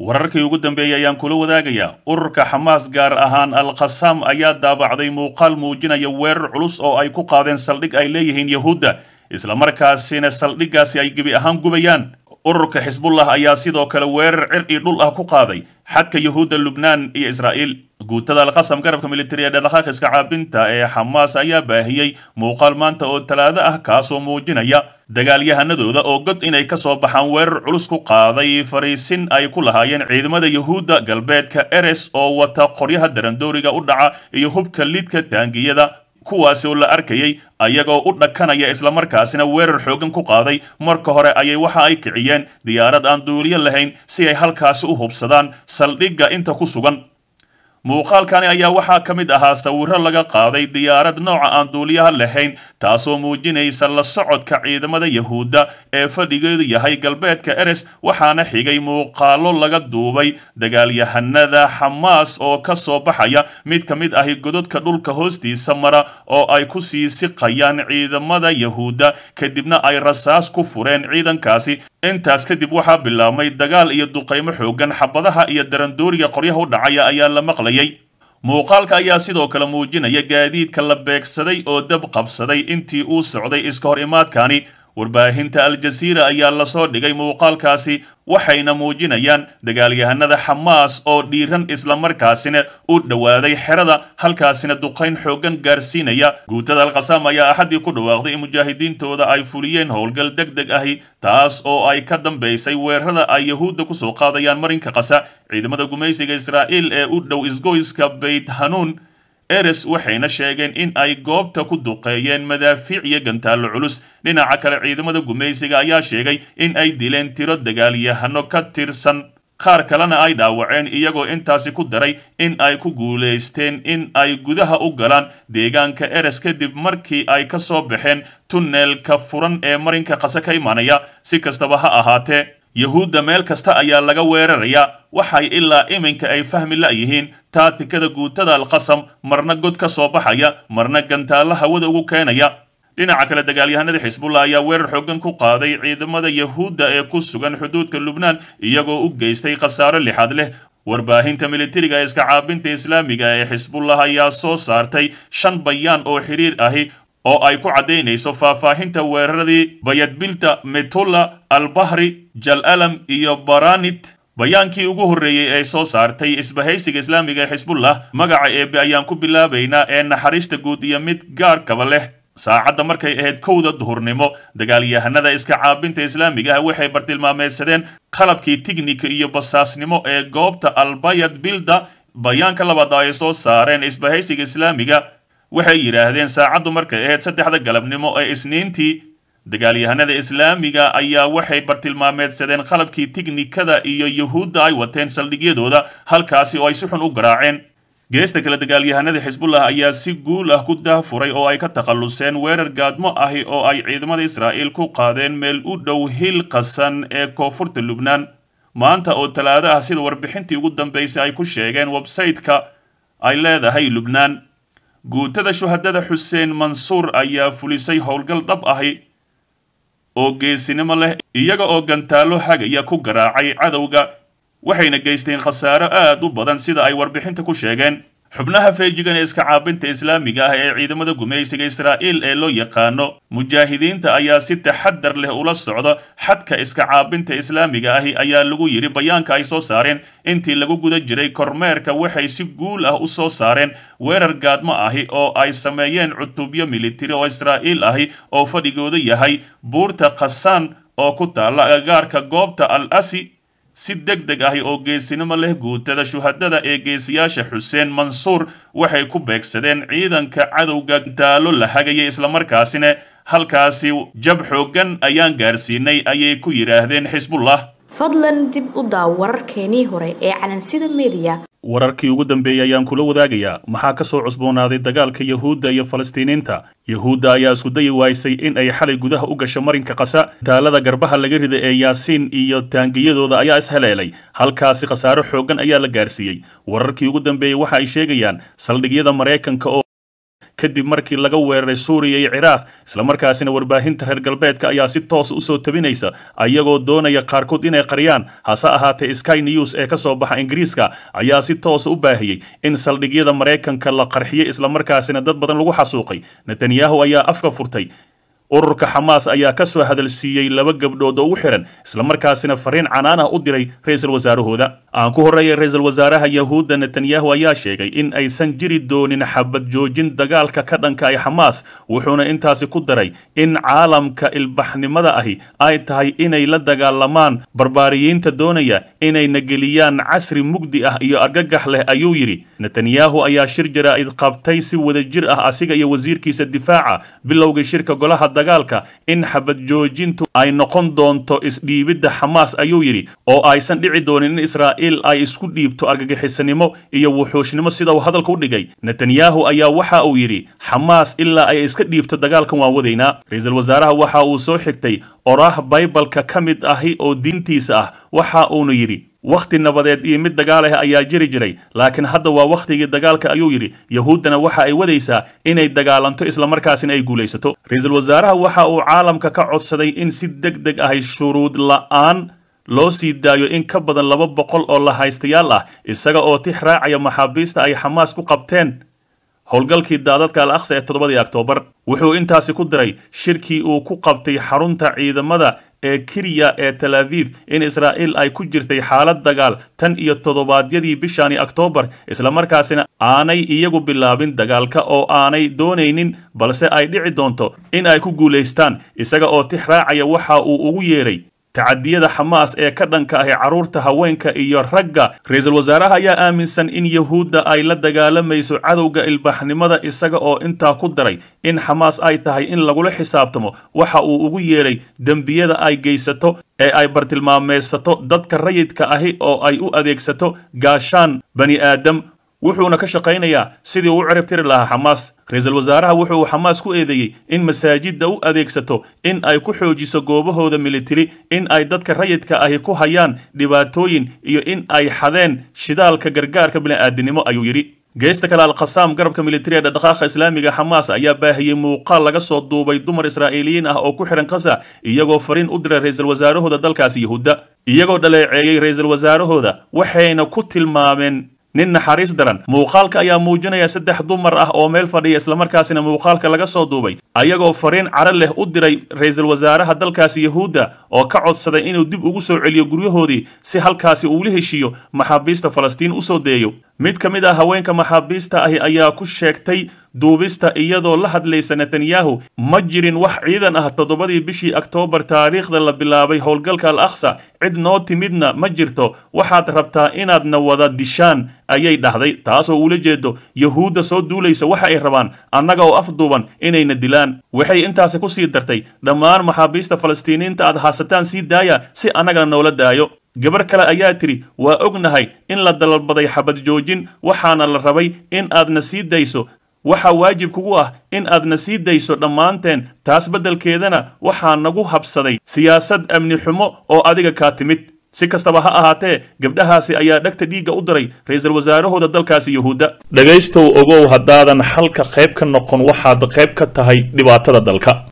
wararkii ugu dambeeyey ayaan kula wadaagayaa ururka xamaas gaar ahaan al khasam ayaa daabacday muuqaal muujinaya weerar culus oo ay ku qaadeen saldhig ay leeyihiin yahuudda islamarkaasina saldhiggaasi ay gebi ahaan gubayaan ururka xisbullah ayaa sidoo kale weerar cir iyo dhul ah ku qaaday xadka yahuudda lubnaan iyo israa'iil guutada alkhasam garabka militari ee dhadhaqaaqiska caabinta ee xamaas ayaa baahiyey muuqaal maanta oo talaado ah kaasoo muujinaya dagaalyahanadooda oo god inay ka soo baxaan weerar culus ku qaaday fariisin ay ku lahaayeen ciidamada yuhuudda galbeedka eres oo wata qoryaha darandooriga u dhaca iyo hubka lidka taangiyada kuwaasi oo la arkayey ayagoo u dhakanaya islamarkaasina weerar xoogan ku qaaday marka hore ayay waxa ay kiciyeen diyaarad aan duuliyo lahayn si ay halkaasi u hubsadaan saldhigga inta ku sugan muuqaalkani ayaa waxaa ka mid ahaa sawirro laga qaaday diyaarad nooca aan duuliyaha lahayn taasoo muujinaysa la socodka ciidamada yahuudda ee fadhigeedu yahay galbeedka eres waxaana xigay muuqaallo laga duubay dagaalyahanada xamaas oo ka soo baxaya mid ka mid ahi gododka dhulka hoostiisa mara oo ay ku sii siqayaan ciidamada yahuudda kadibna ay rasaas ku fureen ciidankaasi intaas kadib waxaa bilaabmay dagaal iyo duqaymo xooggan xabadaha iyo darandooriga qoryaha u dhacaya ayaa la maqlay maqlayay muuqaalka ayaa sidoo kale muujinaya gaadiidka la beegsaday oo dab qabsaday intii uu socday iska hor imaadkaani warbaahinta al ayaa lasoo dhigay muuqaalkaasi waxayna muujinayaan dagaalyahanada xamaas oo dhiiran islamarkaasina u dhowaaday xerada halkaasina duqayn xooggan gaarsiinaya guutada alkhasaam ayaa axaddii ku dhawaaqday in mujaahidiintooda ay fuliyeen howlgal deg deg ahi taas oo ay ka dambaysay weerarada ay yahuudda kusoo qaadayaan marinka qasa ciidamada gumaysiga israa'iil ee u dhow isgoyska bayt hanuun eres waxayna sheegeen in ay goobta ku duqeeyeen madaafiic iyo gantaallo culus dhinaca kale ciidamada gumaysiga ayaa sheegay in ay dileen tiro dagaalyahano ka tirsan qaar kalena ay dhaawaceen iyagoo intaasi ku daray in ay ku guulaysteen in ay gudaha u galaan deegaanka eres kadib markii ay ka soo baxeen tunneelka furan ee marinka qase ka imaanaya si kastaba ha ahaatee yahuudda meel kasta ayaa laga weerarayaa waxay ilaa iminka ay fahmi la'yihiin taa tikada guutada alqasam marna god ka soo baxaya marna gantaallo hawada ugu keenaya dhinaca kale dagaalyahanada xisbullah ayaa weerar xoogan ku qaaday ciidamada yahuudda ee ku sugan xuduudka lubnaan iyagoo u geystay khasaaro lixaad leh warbaahinta militariga ee iska caabinta islaamiga ee xisbullah ayaa soo saartay shan bayaan oo xidhiir ahi oo ay ku caddaynayso faahfaahinta weeraradii bayadbilta metulla albahri jalalam iyo baranit bayaankii ugu horreeyey ee soo saartay isbahaysiga islaamiga xisbullah magaca eebe ayaan ku bilaabaynaa ee naxariista guud iyo mid gaarkaba leh saacadda markay ahayd kowda duhurnimo dagaalyahanada iska caabinta islaamiga ah waxay bartilmaameedsadeen qalabkii tignika iyo basaasnimo ee goobta albayad bilda bayaanka labaad ay soo saareen isbahaysiga islaamiga waxay yidhaahdeen saacaddu markay ahayd saddexda galabnimo ee isniintii dagaalyahanada islaamiga ayaa waxay bartilmaameedsadeen qalabkii tignikada iyo yuhuudda ay wateen saldhigyadooda halkaasi oo ay si xun u garaaceen geesta kale dagaalyahanada xisbullah ayaa si guul ah ku dahfuray oo ay ka takhalluseen weerar gaadmo ahi oo ay ciidamada israa'iil ku qaadeen meel u dhow hil qasan ee koonfurta lubnaan maanta oo talaada ah sida warbixintii ugu dambaysay ay ku sheegeen websayte ay leedahay lubnaan guutada shuhadada xuseen mansuur ayaa fulisay howlgal dhab ahi oo geesinimo leh iyaga oo gantaallo xagaya ku garaacay cadowga waxayna geysteen khasaaro aad u badan sida ay warbixinta ku sheegeen xubnaha feejigan ee iska caabinta islaamiga ah ee ciidamada gumaysiga israa'iil ee loo yaqaano mujaahidiinta ayaa si taxadar leh ula socda xadka iska caabinta islaamiga ahi ayaa lagu yidhi bayaanka ay soo saareen intii lagu guda jiray kormeerka waxay si guul ah u soo saareen weerar gaadmo ahi oo ay sameeyeen cutubyo militari oo israa'iil ahi oo fadhigooda yahay buurta khasaan oo ku taalla agagaarka goobta al asi si deg deg ah oo geesinimo leh guutada shuhadada ee geesiyaasha xuseen mansuur waxay ku beegsadeen ciidanka cadowga daalo la hagaya islamarkaasina halkaasi jab xoogan ayaan gaarsiinay ayay ku yidhaahdeen xisbullah fadlan dib u daaw wararkeenii hore ee calansida mediya wararkii ugu dambeeyey ayaan kula wadaagayaa maxaa ka soo cusboonaaday dagaalka yahuudda iyo falastiiniinta yahuudda ayaa iskudayi waaysay in ay xalay gudaha u gasho marinka qasa taalada garbaha laga rida ee yaasiin iyo taangiyadooda ayaa isheleelay halkaasi khasaaro xooggan ayaa la gaarsiiyey wararkii ugu dambeeyey waxa ay sheegayaan saldhigyada maraykanka oo kadib markii laga weeraray suuriya iyo ciraaq islamarkaasina warbaahinta reer galbeedka ayaa si toos soo tebinaysa ayagoo doonaya qaarkood inay qariyaan hase ahaatee sky news ee ka soo baxa ingiriiska ayaa si toosa u baahiyey in saldhigyada maraykanka la qarxiyo islamarkaasina dad badan lagu xasuuqay netanyahu ayaa afka furtay ururka xamaas ayaa ka soo hadalsiiyey laba gabdhood oo u xihan islamarkaasina fariin canaan ah u diray ra-iisul wasaarahooda aan ku horreeyay ra-iisul wasaaraha yahuudda netanyahu ayaa sheegay in aysan jiri doonin xabad joojin dagaalka ka dhanka ay xamaas wuxuuna intaasi ku daray in caalamka ilbaxnimada ahi ay tahay inay la dagaalamaan barbaariyiinta doonaya inay nageliyaan casri mugdi ah iyo argagax leh ayuu yidhi netanyahu ayaa shir jaraa'id qabtay si wada jir ah asiga iyo wasiirkiisa difaaca bilowgii shirka golaha dagaalka in xabad joojintu ay noqon doonto isdhiibidda xamaas ayuu yidhi oo aysan dhici doonin in israa'iil ay isku dhiibto argagixisanimo iyo wuxuushnimo sida uu hadalka u dhigay netanyahu ayaa waxa uu yidhi xamaas ilaa ay iska dhiibto dagaalkan waan wadaynaa ra-iisul wasaaraha waxa uu soo xigtay oraah baybalka ka mid ahi oo diintiisa ah waxa uuna yidhi wakhti nabadeed iyo mid dagaal ah ayaa jiri jiray laakiin hadda waa wakhtigii dagaalka ayuu yidhi yahuuddana waxa ay wadaysaa inay dagaalanto islamarkaasina ay guulaysato ra-iisul wasaaraha waxa uu caalamka ka codsaday in si deg deg ahay shuruud la'aan loo sii daayo in ka badan laba boqol oo la haystayaal ah isaga oo tix raacaya maxaabiista ay xamaas ku qabteen howlgalkii daadadka al aqsa ee toddobadii oktoobar wuxuu intaasi ku diray shirkii uu ku qabtay xarunta ciidamada ee kiriya ee tel aviv in israa'iil ay ku jirtay xaalad dagaal tan iyo toddobaadyadii bishani oktoobar islamarkaasina aanay iyagu bilaabin dagaalka oo aanay doonaynin balse ay dhici doonto in ay ku guulaystaan isaga oo tix raacaya waxa uu ugu yeedhay tacadiyada xamaas ee ka dhanka ahi carruurta haweenka iyo ragga ra-iisul wasaaraha ayaa aaminsan in yuhuudda ay la dagaalamayso cadowga ilbaxnimada isaga oo intaa ku daray in xamaas ay tahay in lagula xisaabtamo waxa uu ugu yeedhay dembiyada ay geysato ee ay bartilmaameysato dadka rayidka ahi oo ay u adeegsato gaashaan bani aadam wuxuuna ka shaqaynayaa sidii uu cirib tiri lahaa xamaas ra-iisul wasaaraha wuxuu xamaas ku eedeeyey in masaajidda u adeegsato in ay ku xoojiso goobahooda militari in ay dadka rayidka ahi ku hayaan dhibaatooyin iyo in ay xadeen shidaalka gargaarka bini'aadinimo ayuu yidhi geesta kale alkhasaam garabka militari ee dhaqdhaqaaqa islaamiga xamaas ayaa baahiyey muuqaal laga soo duubay dumar israa'iiliyiin ah oo ku xidhan khasa iyagoo fariin u diray ra-iisul wasaarahooda dalkaasi yahuudda iyagoo dhaleeceeyey ra-iisul wasaarahooda waxayna ku tilmaameen nin naxariis daran muuqaalka ayaa muujinaya saddex dumar ah oo meel fadhiya islamarkaasina muuqaalka laga soo duubay ayagoo fariin cara leh u diray ra-iisul wasaaraha dalkaasi yahuudda oo ka codsaday inuu dib ugu soo celiyo guryahoodii si halkaasi uula heshiiyo maxaabiista falastiin u soo deeyo mid ka mid ah haweenka maxaabiista ahi ayaa ku sheegtay duubista iyadoo la hadlaysa netanyahu ma jirin wax ciidan ah toddobadii bishii oktoobar taariikhda la bilaabay howlgalka al akhsa cid noo timidna ma jirto waxaad rabtaa inaadna wada dishaan ayay dhahday taasoo uula jeedo yahuudda soo duulaysa waxa ay rabaan annaga oo af duuban inayna dilaan waxay intaasi ku sii dartay dhammaan maxaabiista falastiiniinta aad haasataan sii daaya si annagana noola daayo gabar kale ayaa tidhi waa ognahay in la dalalbaday xabad joojin waxaana la rabay in aadna sii dayso waxaa waajib kugu ah in aadna sii dayso dhammaanteen taas beddelkeedana waxaa nagu habsaday siyaasad amni xumo oo adiga kaa timid si kastaba ha ahaatee gabdhahaasi ayaa dhegta dhiigga u diray ra-iisul wasaarahooda dalkaasi yuhuudda dhegaystow ogow haddaadan xalka qayb ka noqon waxaad qayb ka tahay dhibaatada dalka